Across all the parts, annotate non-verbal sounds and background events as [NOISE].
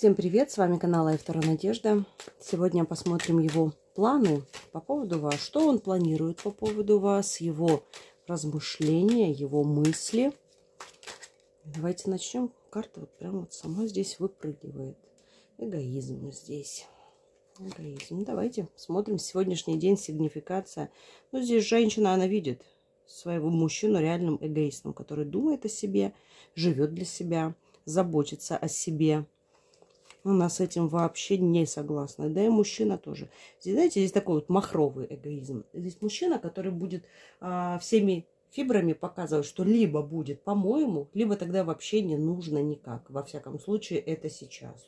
Всем привет, с вами канал Айфтора Надежда. Сегодня посмотрим его планы по поводу вас. Что он планирует по поводу вас, его размышления, его мысли. Давайте начнем. Карта вот прямо вот сама здесь выпрыгивает. Эгоизм здесь. Эгоизм. Давайте смотрим сегодняшний день, сигнификация. Ну, здесь женщина, она видит своего мужчину реальным эгоистом, который думает о себе, живет для себя, заботится о себе, ну, она с этим вообще не согласна. Да и мужчина тоже. Здесь, знаете, здесь такой вот махровый эгоизм. Здесь мужчина, который будет а, всеми фибрами показывать, что либо будет по-моему, либо тогда вообще не нужно никак. Во всяком случае, это сейчас.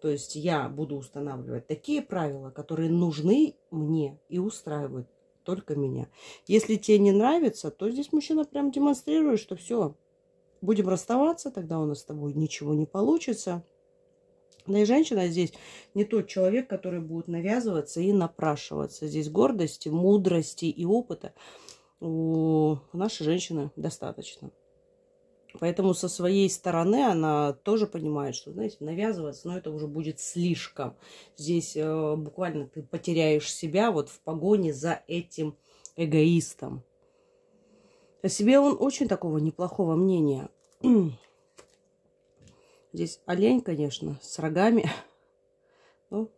То есть я буду устанавливать такие правила, которые нужны мне и устраивают только меня. Если тебе не нравится, то здесь мужчина прям демонстрирует, что все, будем расставаться, тогда у нас с тобой ничего не получится. Да и женщина а здесь не тот человек, который будет навязываться и напрашиваться. Здесь гордости, мудрости и опыта у нашей женщины достаточно. Поэтому со своей стороны она тоже понимает, что, знаете, навязываться, но ну, это уже будет слишком. Здесь э, буквально ты потеряешь себя вот в погоне за этим эгоистом. О себе он очень такого неплохого мнения. Здесь олень, конечно, с рогами. [LAUGHS] Ну,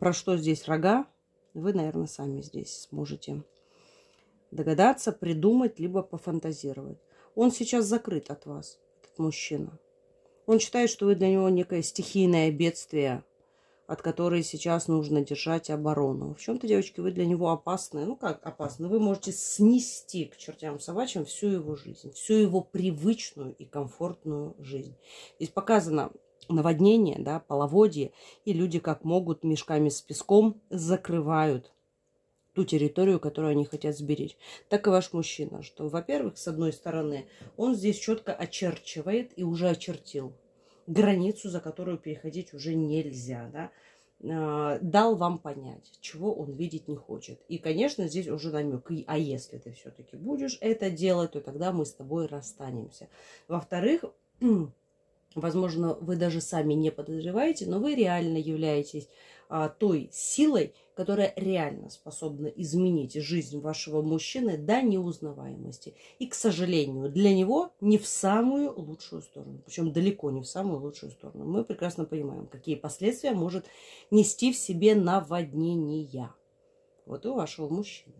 про что здесь рога, вы, наверное, сами здесь сможете догадаться, придумать, либо пофантазировать. Он сейчас закрыт от вас, этот мужчина. Он считает, что вы для него некое стихийное бедствие – от которой сейчас нужно держать оборону. В чем-то, девочки, вы для него опасны. Ну, как опасны? Вы можете снести к чертям собачьим всю его жизнь, всю его привычную и комфортную жизнь. Здесь показано наводнение, да, половодье, и люди как могут мешками с песком закрывают ту территорию, которую они хотят сберечь. Так и ваш мужчина, что, во-первых, с одной стороны, он здесь четко очерчивает и уже очертил границу, за которую переходить уже нельзя, да, а, дал вам понять, чего он видеть не хочет. И, конечно, здесь уже намек. И, а если ты все-таки будешь это делать, то тогда мы с тобой расстанемся. Во-вторых, [CLEARS THROAT] Возможно, вы даже сами не подозреваете, но вы реально являетесь а, той силой, которая реально способна изменить жизнь вашего мужчины до неузнаваемости. И, к сожалению, для него не в самую лучшую сторону. Причем далеко не в самую лучшую сторону. Мы прекрасно понимаем, какие последствия может нести в себе наводнение. Вот и у вашего мужчины.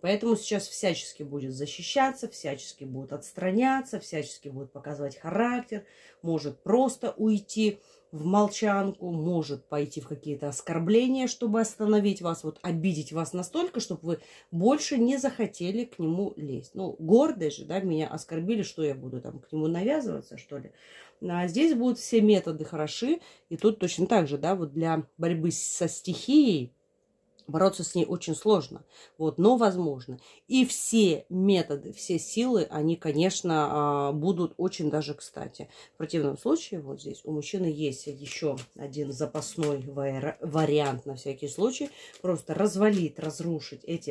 Поэтому сейчас всячески будет защищаться, всячески будет отстраняться, всячески будет показывать характер, может просто уйти в молчанку, может пойти в какие-то оскорбления, чтобы остановить вас, вот обидеть вас настолько, чтобы вы больше не захотели к нему лезть. Ну, гордый же, да, меня оскорбили, что я буду там к нему навязываться, что ли. А здесь будут все методы хороши, и тут точно так же, да, вот для борьбы со стихией, Бороться с ней очень сложно, вот, но возможно. И все методы, все силы, они, конечно, а, будут очень даже кстати. В противном случае, вот здесь у мужчины есть еще один запасной вариант на всякий случай. Просто развалить, разрушить эти,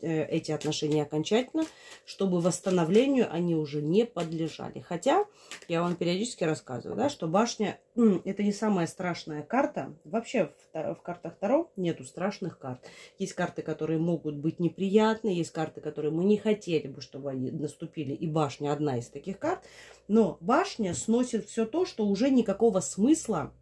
э, эти отношения окончательно, чтобы восстановлению они уже не подлежали. Хотя, я вам периодически рассказываю, да, что башня – это не самая страшная карта. Вообще в, в картах Таро нету страшных карт карт. Есть карты, которые могут быть неприятны, есть карты, которые мы не хотели бы, чтобы они наступили, и башня одна из таких карт. Но башня сносит все то, что уже никакого смысла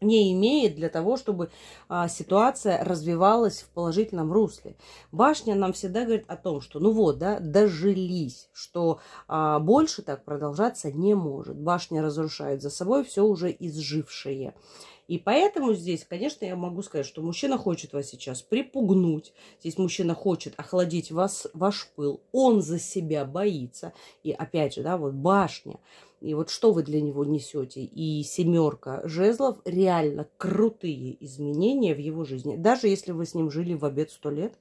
не имеет для того, чтобы а, ситуация развивалась в положительном русле. Башня нам всегда говорит о том, что ну вот, да, дожились, что а, больше так продолжаться не может. Башня разрушает за собой все уже изжившее. И поэтому здесь, конечно, я могу сказать, что мужчина хочет вас сейчас припугнуть. Здесь мужчина хочет охладить вас, ваш пыл. Он за себя боится. И опять же, да, вот башня – и вот что вы для него несете. И семерка жезлов реально крутые изменения в его жизни. Даже если вы с ним жили в обед сто лет.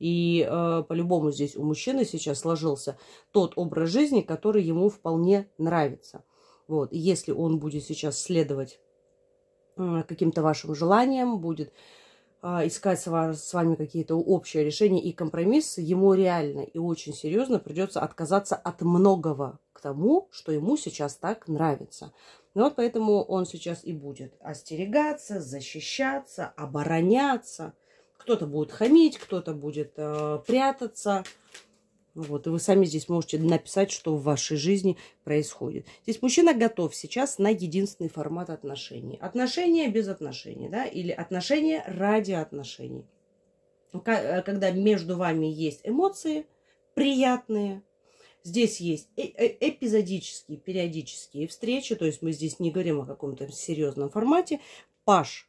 И э, по-любому здесь у мужчины сейчас сложился тот образ жизни, который ему вполне нравится. Вот. если он будет сейчас следовать э, каким-то вашим желаниям, будет а, искать с, вами какие-то общие решения и компромиссы, ему реально и очень серьезно придется отказаться от многого к тому, что ему сейчас так нравится. Ну вот поэтому он сейчас и будет остерегаться, защищаться, обороняться. Кто-то будет хамить, кто-то будет э, прятаться. Вот, и вы сами здесь можете написать, что в вашей жизни происходит. Здесь мужчина готов сейчас на единственный формат отношений. Отношения без отношений, да, или отношения ради отношений. Э, когда между вами есть эмоции приятные, Здесь есть э, э, эпизодические, периодические встречи, то есть мы здесь не говорим о каком-то серьезном формате. Паш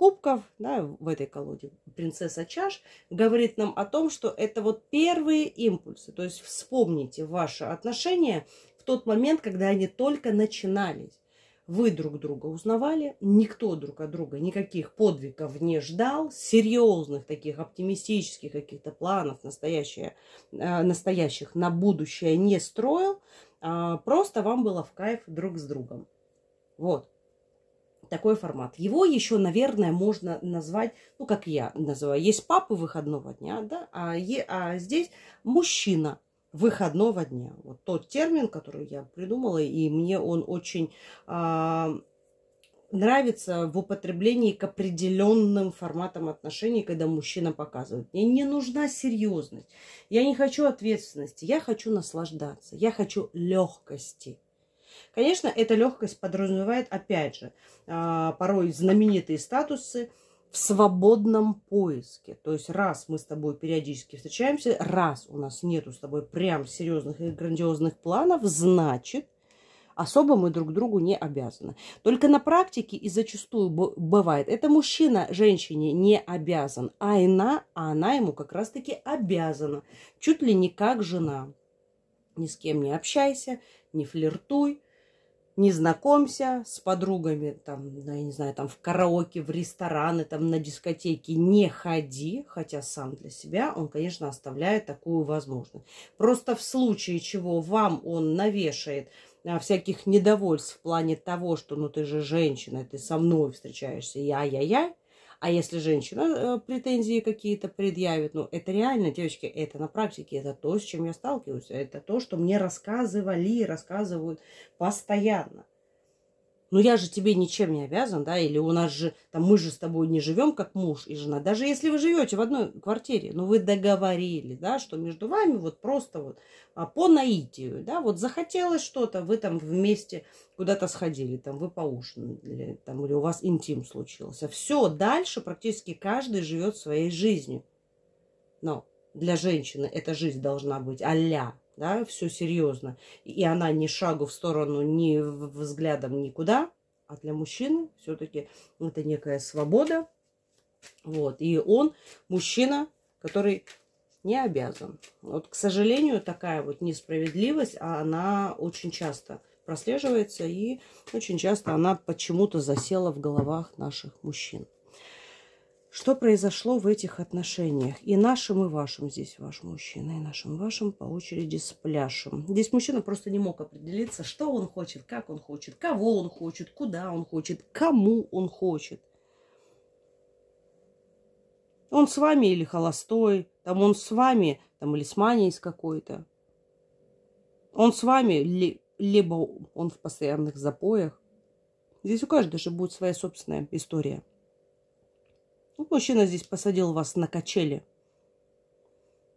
кубков, да, в этой колоде принцесса чаш, говорит нам о том, что это вот первые импульсы. То есть вспомните ваши отношения в тот момент, когда они только начинались. Вы друг друга узнавали, никто друг от друга никаких подвигов не ждал, серьезных таких оптимистических каких-то планов настоящие э, настоящих на будущее не строил, а просто вам было в кайф друг с другом. Вот такой формат. Его еще, наверное, можно назвать, ну, как я называю, есть папы выходного дня, да, а, е, а здесь мужчина выходного дня. Вот тот термин, который я придумала, и мне он очень а, нравится в употреблении к определенным форматам отношений, когда мужчина показывает. Мне не нужна серьезность, я не хочу ответственности, я хочу наслаждаться, я хочу легкости. Конечно, эта легкость подразумевает, опять же, а, порой знаменитые статусы в свободном поиске. То есть раз мы с тобой периодически встречаемся, раз у нас нету с тобой прям серьезных и грандиозных планов, значит, особо мы друг другу не обязаны. Только на практике и зачастую бывает, это мужчина женщине не обязан, а она, а она ему как раз-таки обязана, чуть ли не как жена. Ни с кем не общайся, не флиртуй, не знакомься с подругами, там, ну, я не знаю, там в караоке, в рестораны, там на дискотеке не ходи, хотя сам для себя он, конечно, оставляет такую возможность. Просто в случае чего вам он навешает а, всяких недовольств в плане того, что ну ты же женщина, ты со мной встречаешься, я-я-я, а если женщина э, претензии какие-то предъявит, ну, это реально, девочки, это на практике, это то, с чем я сталкиваюсь, это то, что мне рассказывали, рассказывают постоянно ну я же тебе ничем не обязан, да, или у нас же, там, мы же с тобой не живем, как муж и жена, даже если вы живете в одной квартире, но ну, вы договорили, да, что между вами вот просто вот а, по наитию, да, вот захотелось что-то, вы там вместе куда-то сходили, там, вы поужинали, там, или у вас интим случился. Все, дальше практически каждый живет своей жизнью. Но для женщины эта жизнь должна быть а да, все серьезно. И она ни шагу в сторону, ни взглядом никуда. А для мужчины все-таки это некая свобода. Вот. И он мужчина, который не обязан. Вот, к сожалению, такая вот несправедливость, а она очень часто прослеживается, и очень часто она почему-то засела в головах наших мужчин что произошло в этих отношениях. И нашим, и вашим здесь ваш мужчина, и нашим, и вашим по очереди с пляшем. Здесь мужчина просто не мог определиться, что он хочет, как он хочет, кого он хочет, куда он хочет, кому он хочет. Он с вами или холостой, там он с вами, там или с манией какой-то. Он с вами, ли либо он в постоянных запоях. Здесь у каждого же будет своя собственная история. Ну, мужчина здесь посадил вас на качели.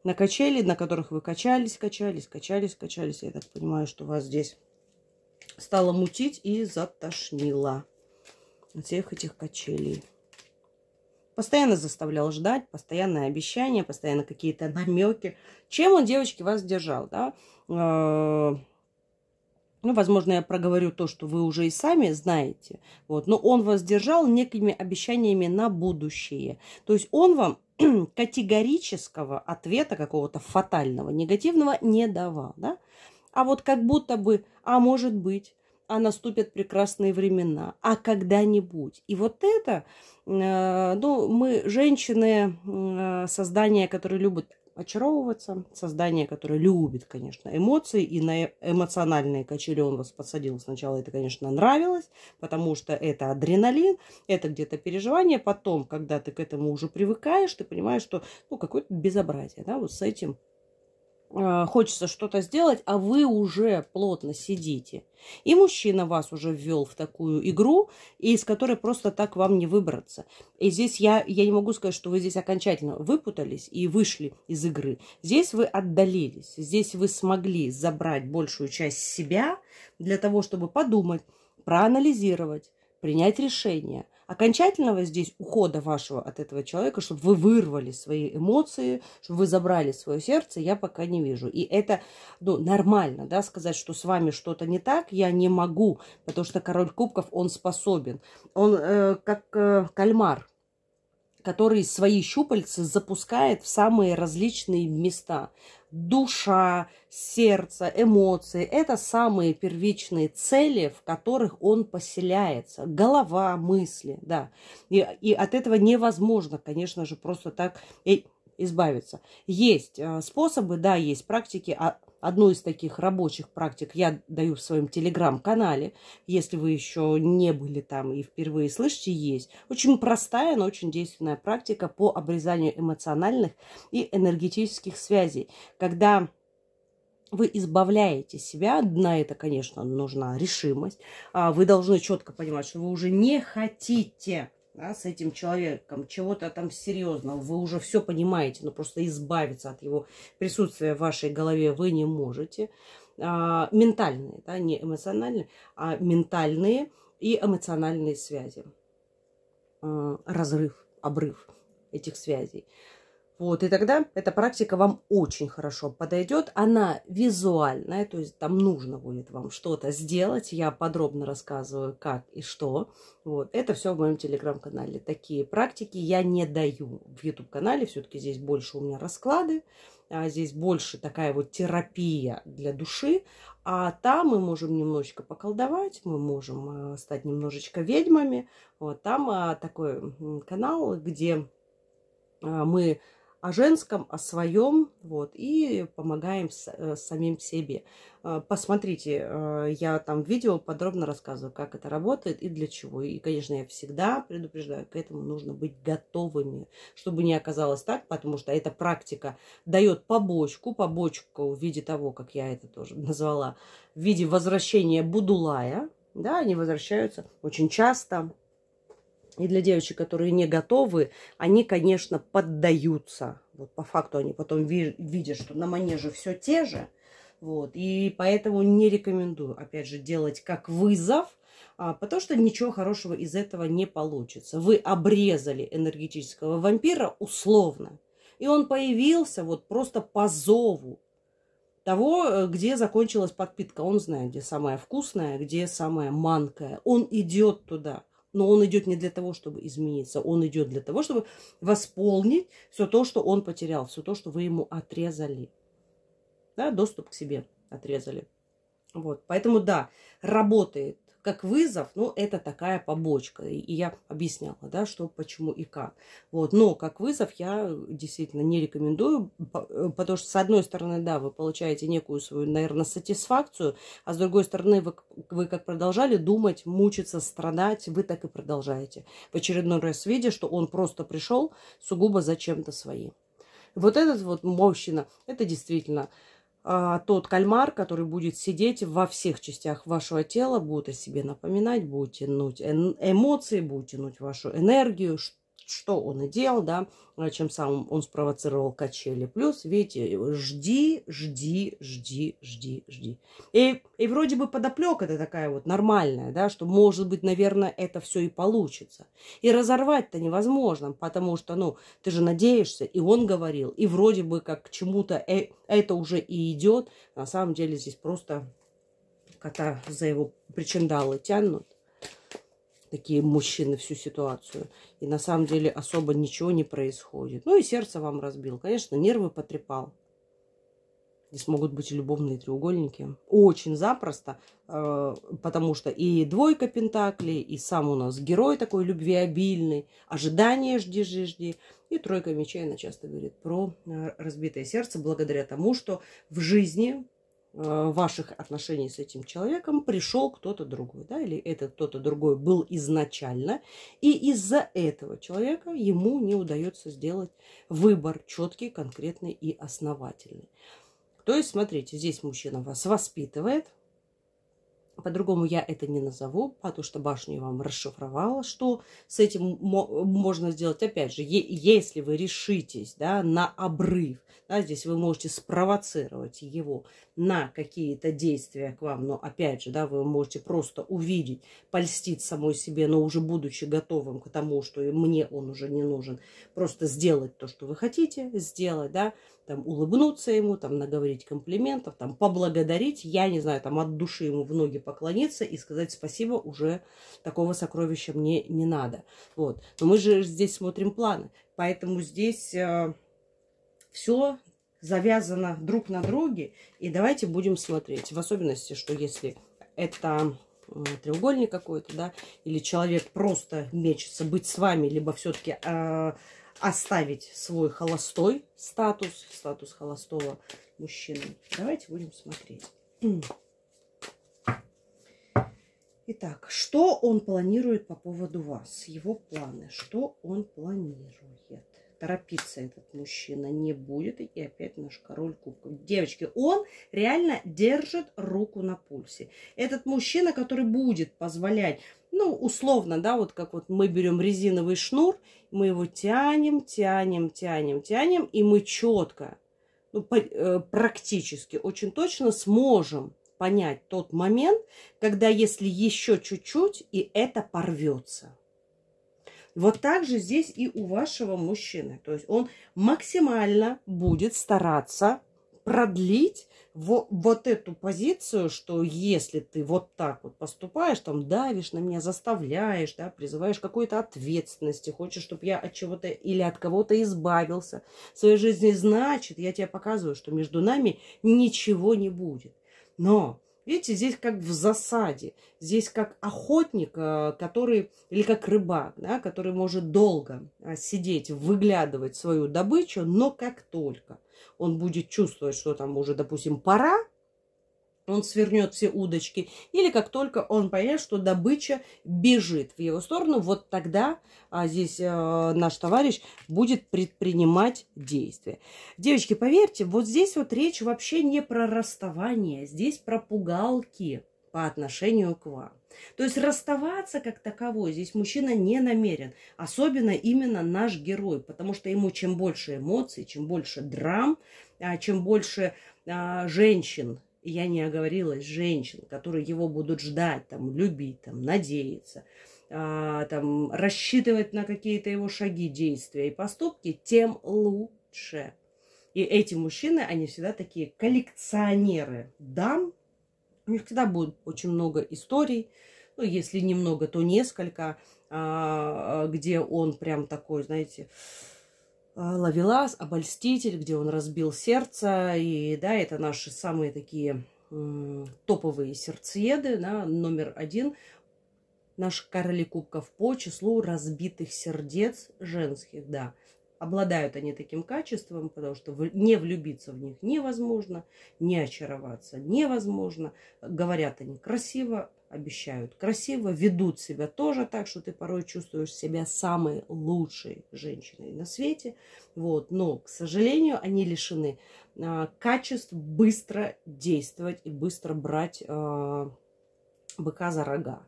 На качели, на которых вы качались, качались, качались, качались. Я так понимаю, что вас здесь стало мутить и затошнило от всех этих качелей. Постоянно заставлял ждать, постоянное обещание, постоянно какие-то намеки. Чем он, девочки, вас держал, да? Э, ну, возможно, я проговорю то, что вы уже и сами знаете. Вот. Но он вас держал некими обещаниями на будущее. То есть он вам [CLEARS THROAT] категорического ответа какого-то фатального, негативного не давал. Да? А вот как будто бы, а может быть, а наступят прекрасные времена, а когда-нибудь. И вот это, э, ну, мы, женщины, э, создания, которые любят очаровываться. Создание, которое любит, конечно, эмоции. И на э, эмоциональные качели он вас подсадил. Сначала это, конечно, нравилось, потому что это адреналин, это где-то переживание. Потом, когда ты к этому уже привыкаешь, ты понимаешь, что ну, какое-то безобразие. Да? Вот с этим а, хочется что-то сделать, а вы уже плотно сидите. И мужчина вас уже ввел в такую игру, из которой просто так вам не выбраться. И здесь я, я не могу сказать, что вы здесь окончательно выпутались и вышли из игры. Здесь вы отдалились, здесь вы смогли забрать большую часть себя для того, чтобы подумать, проанализировать, принять решение, окончательного здесь ухода вашего от этого человека, чтобы вы вырвали свои эмоции, чтобы вы забрали свое сердце, я пока не вижу. И это ну, нормально, да, сказать, что с вами что-то не так, я не могу, потому что король кубков, он способен. Он э, как э, кальмар, который свои щупальцы запускает в самые различные места. Душа, сердце, эмоции – это самые первичные цели, в которых он поселяется. Голова, мысли, да. И, и от этого невозможно, конечно же, просто так... И избавиться. Есть э, способы, да, есть практики. А одну из таких рабочих практик я даю в своем телеграм-канале. Если вы еще не были там и впервые слышите, есть. Очень простая, но очень действенная практика по обрезанию эмоциональных и энергетических связей. Когда вы избавляете себя, на это, конечно, нужна решимость, а вы должны четко понимать, что вы уже не хотите да, с этим человеком, чего-то там серьезного, вы уже все понимаете, но ну, просто избавиться от его присутствия в вашей голове вы не можете. А, ментальные, да, не эмоциональные, а ментальные и эмоциональные связи. А, разрыв, обрыв этих связей. Вот, и тогда эта практика вам очень хорошо подойдет. Она визуальная, то есть там нужно будет вам что-то сделать. Я подробно рассказываю, как и что. Вот, это все в моем телеграм-канале. Такие практики я не даю в YouTube-канале. Все-таки здесь больше у меня расклады. А здесь больше такая вот терапия для души. А там мы можем немножечко поколдовать, мы можем э, стать немножечко ведьмами. Вот, там а, такой канал, где а, мы о женском, о своем, вот, и помогаем с, э, самим себе. Э, посмотрите, э, я там в видео подробно рассказываю, как это работает и для чего. И, конечно, я всегда предупреждаю, к этому нужно быть готовыми, чтобы не оказалось так, потому что эта практика дает побочку, побочку в виде того, как я это тоже [LAUGHS] назвала, в виде возвращения Будулая, да, они возвращаются очень часто, и для девочек, которые не готовы, они, конечно, поддаются. Вот по факту они потом ви видят, что на манеже все те же. Вот. И поэтому не рекомендую, опять же, делать как вызов, а, потому что ничего хорошего из этого не получится. Вы обрезали энергетического вампира условно. И он появился вот просто по зову того, э, где закончилась подпитка. Он знает, где самая вкусная, где самая манкая. Он идет туда. Но он идет не для того, чтобы измениться, он идет для того, чтобы восполнить все то, что он потерял, все то, что вы ему отрезали. Да, доступ к себе отрезали. Вот, поэтому да, работает как вызов, ну, это такая побочка. И я объясняла, да, что, почему и как. Вот. Но как вызов я э, действительно не рекомендую, э, потому что, с одной стороны, да, вы получаете некую свою, наверное, сатисфакцию, а с другой стороны, вы, вы как продолжали думать, мучиться, страдать, вы так и продолжаете. В очередной раз видя, что он просто пришел сугубо за чем-то своим. Вот этот вот мужчина, это действительно а, тот кальмар, который будет сидеть во всех частях вашего тела, будет о себе напоминать, будет тянуть эмоции, будет тянуть вашу энергию, что он и делал, да, а, чем самым он спровоцировал качели. Плюс, видите, жди, жди, жди, жди, жди. И, и вроде бы подоплека-то такая вот нормальная, да, что, может быть, наверное, это все и получится. И разорвать-то невозможно, потому что, ну, ты же надеешься, и он говорил, и вроде бы как к чему-то э это уже и идет. На самом деле здесь просто кота за его причиндалы тянут такие мужчины всю ситуацию. И на самом деле особо ничего не происходит. Ну и сердце вам разбил. Конечно, нервы потрепал. Здесь могут быть любовные треугольники. Очень запросто, э, потому что и двойка Пентаклей, и сам у нас герой такой любвеобильный, ожидание жди, жди, жди. И тройка мечей, она часто говорит про э, разбитое сердце, благодаря тому, что в жизни Э, ваших отношений с этим человеком пришел кто-то другой, да, или этот кто-то другой был изначально, и из-за этого человека ему не удается сделать выбор четкий, конкретный и основательный. То есть, смотрите, здесь мужчина вас воспитывает, по-другому я это не назову, потому что башню вам расшифровала, что с этим можно сделать. Опять же, если вы решитесь да, на обрыв, да, здесь вы можете спровоцировать его на какие-то действия к вам, но опять же, да, вы можете просто увидеть, польстить самой себе, но уже будучи готовым к тому, что и мне он уже не нужен, просто сделать то, что вы хотите сделать, да, там улыбнуться ему, там наговорить комплиментов, там поблагодарить, я не знаю, там от души ему в ноги поклониться и сказать спасибо, уже такого сокровища мне не надо, вот. Но мы же здесь смотрим планы, поэтому здесь... Э, все завязано друг на друге. И давайте будем смотреть. В особенности, что если это треугольник какой-то, да, или человек просто мечется быть с вами, либо все-таки э, а, оставить свой холостой статус, статус холостого мужчины. Давайте будем смотреть. Итак, что он планирует по поводу вас? Его планы, что он планирует? торопиться этот мужчина не будет. И опять наш король кубков. Девочки, он реально держит руку на пульсе. Этот мужчина, который будет позволять ну, условно, да, вот как вот мы берем резиновый шнур, мы его тянем, тянем, тянем, тянем, и мы четко, ну, по, э, практически, очень точно сможем понять тот момент, когда если еще чуть-чуть, и это порвется. Вот так же здесь и у вашего мужчины. То есть он максимально будет стараться продлить вот, вот эту позицию, что если ты вот так вот поступаешь, там давишь на меня, заставляешь, да, призываешь какой-то ответственности, хочешь, чтобы я от чего-то или от кого-то избавился в своей жизни, значит, я тебе показываю, что между нами ничего не будет. Но Видите, здесь как в засаде, здесь как охотник, э, который, или как рыбак, да, который может долго э, сидеть, выглядывать свою добычу, но как только он будет чувствовать, что там уже, допустим, пора, он свернет все удочки, или как только он поймет, что добыча бежит в его сторону, вот тогда а здесь э, наш товарищ будет предпринимать действия. Девочки, поверьте, вот здесь вот речь вообще не про расставание, здесь про пугалки по отношению к вам. То есть расставаться как таковой здесь мужчина не намерен, особенно именно наш герой, потому что ему чем больше эмоций, чем больше драм, а, чем больше а, женщин я не оговорилась, женщин, которые его будут ждать, там, любить, там, надеяться, а, там, рассчитывать на какие-то его шаги, действия и поступки, тем лучше. И эти мужчины, они всегда такие коллекционеры дам. У них всегда будет очень много историй, ну, если немного, то несколько, а, а где он прям такой, знаете, Э, Лавелас, обольститель, где он разбил сердце. И да, это наши самые такие топовые сердцееды, да, номер один. Наши короли кубков по числу разбитых сердец женских, да. Обладают они таким качеством, потому что не влюбиться в них невозможно, не очароваться невозможно. Говорят они красиво, обещают красиво, ведут себя тоже так, что ты порой чувствуешь себя самой лучшей женщиной на свете. Вот. Но, к сожалению, они лишены а, качеств быстро действовать и быстро брать а, быка за рога.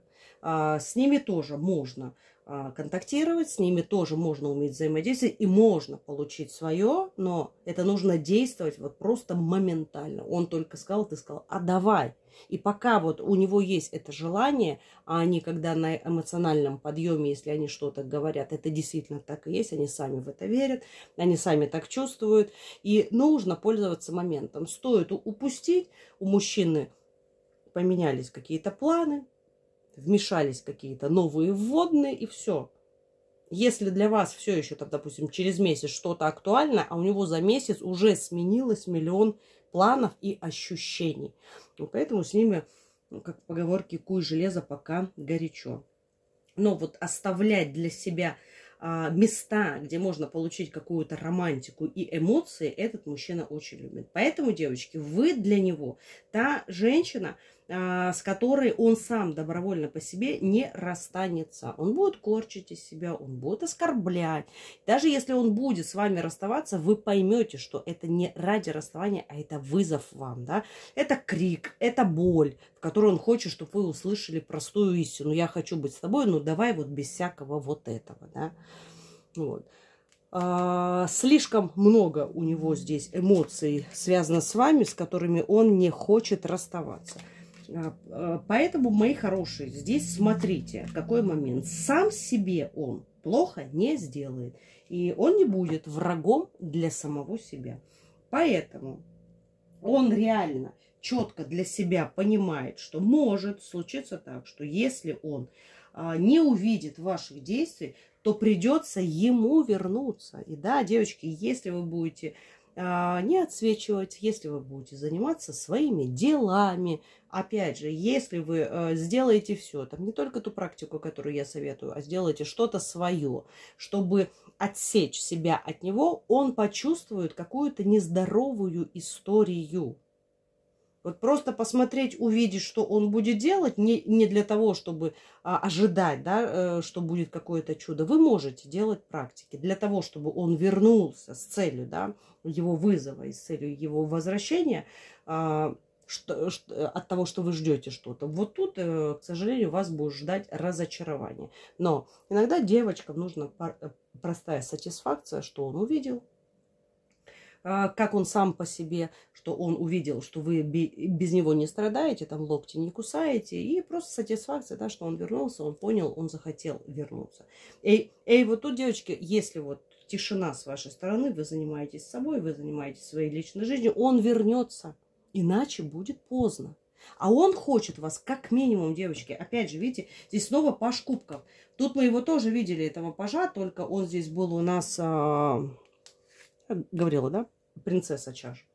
А, с ними тоже можно а, контактировать, с ними тоже можно уметь взаимодействовать и можно получить свое, но это нужно действовать вот просто моментально. Он только сказал, ты сказал, а давай. И пока вот у него есть это желание, а они когда на эмоциональном подъеме, если они что-то говорят, это действительно так и есть, они сами в это верят, они сами так чувствуют, и нужно пользоваться моментом. Стоит упустить, у мужчины поменялись какие-то планы, вмешались какие-то новые вводные, и все. Если для вас все еще, там, допустим, через месяц что-то актуально, а у него за месяц уже сменилось миллион планов и ощущений. И поэтому с ними, ну, как поговорки, куй железо пока горячо. Но вот оставлять для себя а, места, где можно получить какую-то романтику и эмоции, этот мужчина очень любит. Поэтому, девочки, вы для него та женщина, а, с которой он сам добровольно по себе не расстанется. Он будет корчить из себя, он будет оскорблять. Даже если он будет с вами расставаться, вы поймете, что это не ради расставания, а это вызов вам. Да? Это крик, это боль, в которой он хочет, чтобы вы услышали простую истину. Я хочу быть с тобой, но ну давай вот без всякого вот этого. Да? Вот а, слишком много у него здесь эмоций связано с вами, с которыми он не хочет расставаться. Э, поэтому, мои хорошие, здесь смотрите, какой момент. Сам себе он плохо не сделает. И он не будет врагом для самого себя. Поэтому он реально четко для себя понимает, что может случиться так, что если он а, не увидит ваших действий, то придется ему вернуться. И да, девочки, если вы будете а, не отсвечивать, если вы будете заниматься своими делами. Опять же, если вы э, сделаете все, там не только ту практику, которую я советую, а сделаете что-то свое, чтобы отсечь себя от него, он почувствует какую-то нездоровую историю. Вот просто посмотреть, увидеть, что он будет делать, не, не для того, чтобы а, ожидать, да, э, что будет какое-то чудо. Вы можете делать практики для того, чтобы он вернулся с целью да, его вызова и с целью его возвращения а, что, что, от того, что вы ждете что-то. Вот тут, э, к сожалению, вас будет ждать разочарование. Но иногда девочкам нужна э, простая сатисфакция, что он увидел, а, как он сам по себе, что он увидел, что вы без него не страдаете, там локти не кусаете, и просто сатисфакция, да, что он вернулся, он понял, он захотел вернуться. Эй, эй, вот тут, девочки, если вот тишина с вашей стороны, вы занимаетесь собой, вы занимаетесь своей личной жизнью, он вернется, иначе будет поздно. А он хочет вас, как минимум, девочки. Опять же, видите, здесь снова паш кубков. Тут мы его тоже видели, этого пажа, только он здесь был у нас... А... Говорила, да? принцесса чаш.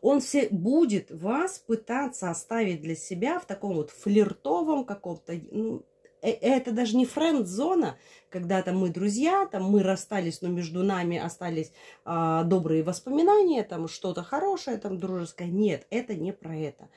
Он все будет вас пытаться оставить для себя в таком вот флиртовом каком-то, ну, Э, это даже не френд-зона, когда там мы друзья, там мы расстались, но между нами остались э, добрые воспоминания, там что-то хорошее, там дружеское. Нет, это не про это.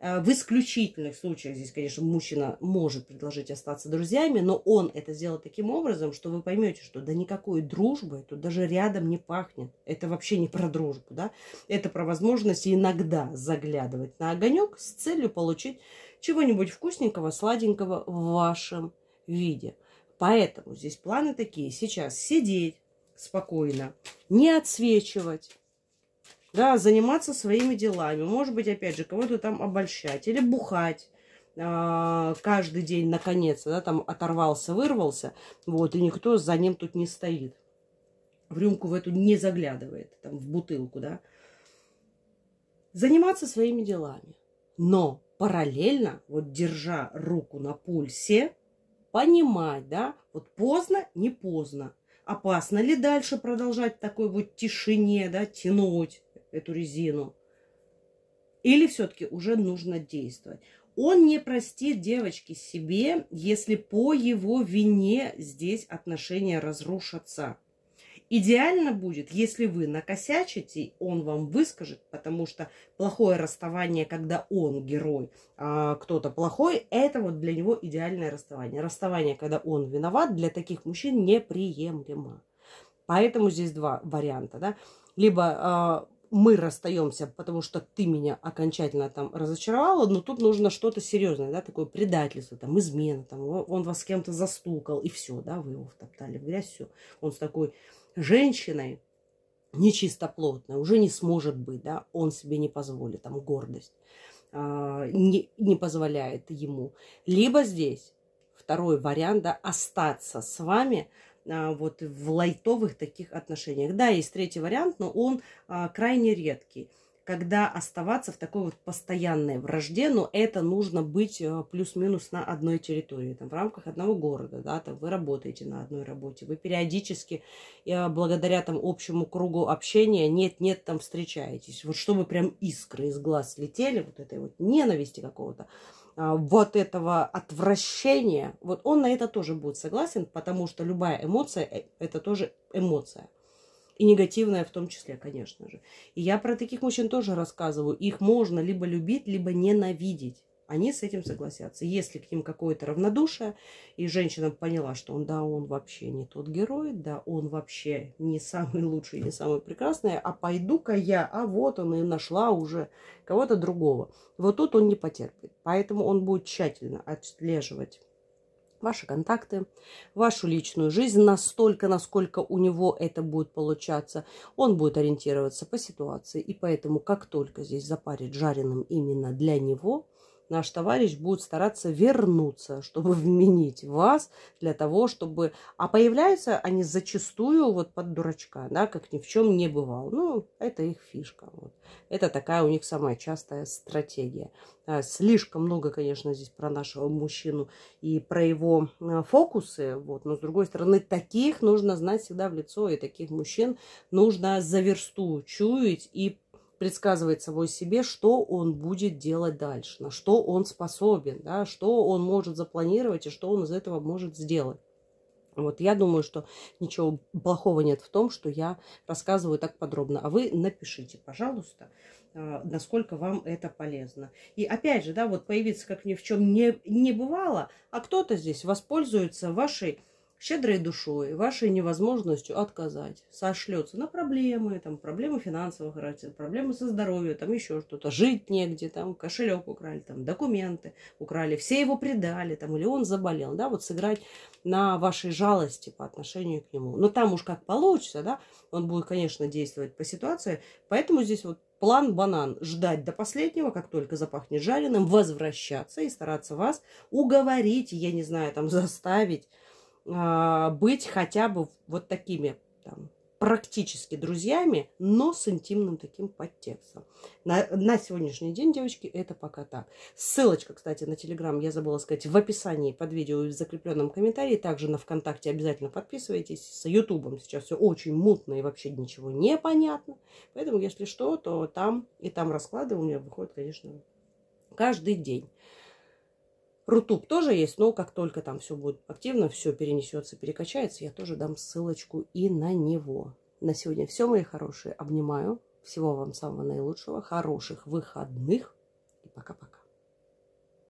Э, в исключительных случаях здесь, конечно, мужчина может предложить остаться друзьями, но он это сделал таким образом, что вы поймете, что да никакой дружбы тут даже рядом не пахнет. Это вообще не про дружбу, да? Это про возможность иногда заглядывать на огонек с целью получить чего-нибудь вкусненького, сладенького в вашем виде. Поэтому здесь планы такие. Сейчас сидеть спокойно, не отсвечивать, да, заниматься своими делами. Может быть, опять же, кого-то там обольщать или бухать а, каждый день наконец, да, там оторвался, вырвался, вот, и никто за ним тут не стоит. В рюмку в эту не заглядывает, там, в бутылку, да. Заниматься своими делами. Но параллельно, вот держа руку на пульсе, понимать, да, вот поздно, не поздно. Опасно ли дальше продолжать в такой вот тишине, да, тянуть эту резину? Или все-таки уже нужно действовать? Он не простит девочки себе, если по его вине здесь отношения разрушатся. Идеально будет, если вы накосячите, он вам выскажет, потому что плохое расставание, когда он герой, а кто-то плохой, это вот для него идеальное расставание. Расставание, когда он виноват, для таких мужчин неприемлемо. Поэтому здесь два варианта, да. Либо а, мы расстаемся, потому что ты меня окончательно там разочаровала, но тут нужно что-то серьезное, да, такое предательство, там, измена, там, он вас с кем-то застукал, и все, да, вы его втоптали в грязь, все. Он с такой женщиной, нечистоплотной, уже не сможет быть, да, он себе не позволит, там, гордость а, не, не позволяет ему. Либо здесь второй вариант, да, остаться с вами, а, вот в лайтовых таких отношениях. Да, есть третий вариант, но он а, крайне редкий когда оставаться в такой вот постоянной вражде, но это нужно быть э, плюс-минус на одной территории, там, в рамках одного города, да, там, вы работаете на одной работе, вы периодически, э, благодаря там общему кругу общения, нет-нет, там встречаетесь, вот чтобы прям искры из глаз летели, вот этой вот ненависти какого-то, а, вот этого отвращения, вот он на это тоже будет согласен, потому что любая эмоция – э, это тоже эмоция. И негативная в том числе, конечно же. И я про таких мужчин тоже рассказываю. Их можно либо любить, либо ненавидеть они с этим согласятся. Если к ним какое-то равнодушие, и женщина поняла, что он, да, он вообще не тот герой, да, он вообще не самый лучший, не самый прекрасный, а пойду-ка я, а вот он и нашла уже кого-то другого. Вот тут он не потерпит. Поэтому он будет тщательно отслеживать ваши контакты, вашу личную жизнь настолько, насколько у него это будет получаться. Он будет ориентироваться по ситуации, и поэтому как только здесь запарит жареным именно для него – наш товарищ будет стараться вернуться, чтобы вменить вас для того, чтобы... А появляются они зачастую вот под дурачка, да, как ни в чем не бывало. Ну, это их фишка. Вот. Это такая у них самая частая стратегия. А, слишком много, конечно, здесь про нашего мужчину и про его э, фокусы. Вот. Но, с другой стороны, таких нужно знать всегда в лицо, и таких мужчин нужно за версту чуять и предсказывает собой себе, что он будет делать дальше, на что он способен, да, что он может запланировать и что он из этого может сделать. Вот я думаю, что ничего плохого нет в том, что я рассказываю так подробно. А вы напишите, пожалуйста, а, насколько вам это полезно. И опять же, да, вот появиться как ни в чем не, не бывало, а кто-то здесь воспользуется вашей щедрой душой, вашей невозможностью отказать, сошлется на проблемы, там, проблемы финансового характера, проблемы со здоровьем, там еще что-то, жить негде, там, кошелек украли, там, документы украли, все его предали, там, или он заболел, да, вот сыграть на вашей жалости по отношению к нему. Но там уж как получится, да, он будет, конечно, действовать по ситуации, поэтому здесь вот План банан – ждать до последнего, как только запахнет жареным, возвращаться и стараться вас уговорить, я не знаю, там заставить а, быть хотя бы вот такими там, практически друзьями, но с интимным таким подтекстом. На, на сегодняшний день, девочки, это пока так. Ссылочка, кстати, на Телеграм, я забыла сказать, в описании под видео и в закрепленном комментарии. Также на ВКонтакте обязательно подписывайтесь. С Ютубом сейчас все очень мутно и вообще ничего не понятно. Поэтому, если что, то там и там расклады у меня выходят, конечно, каждый день. Рутуб тоже есть, но как только там все будет активно, все перенесется, перекачается, я тоже дам ссылочку и на него. На сегодня все, мои хорошие. Обнимаю. Всего вам самого наилучшего. Хороших выходных. И пока-пока.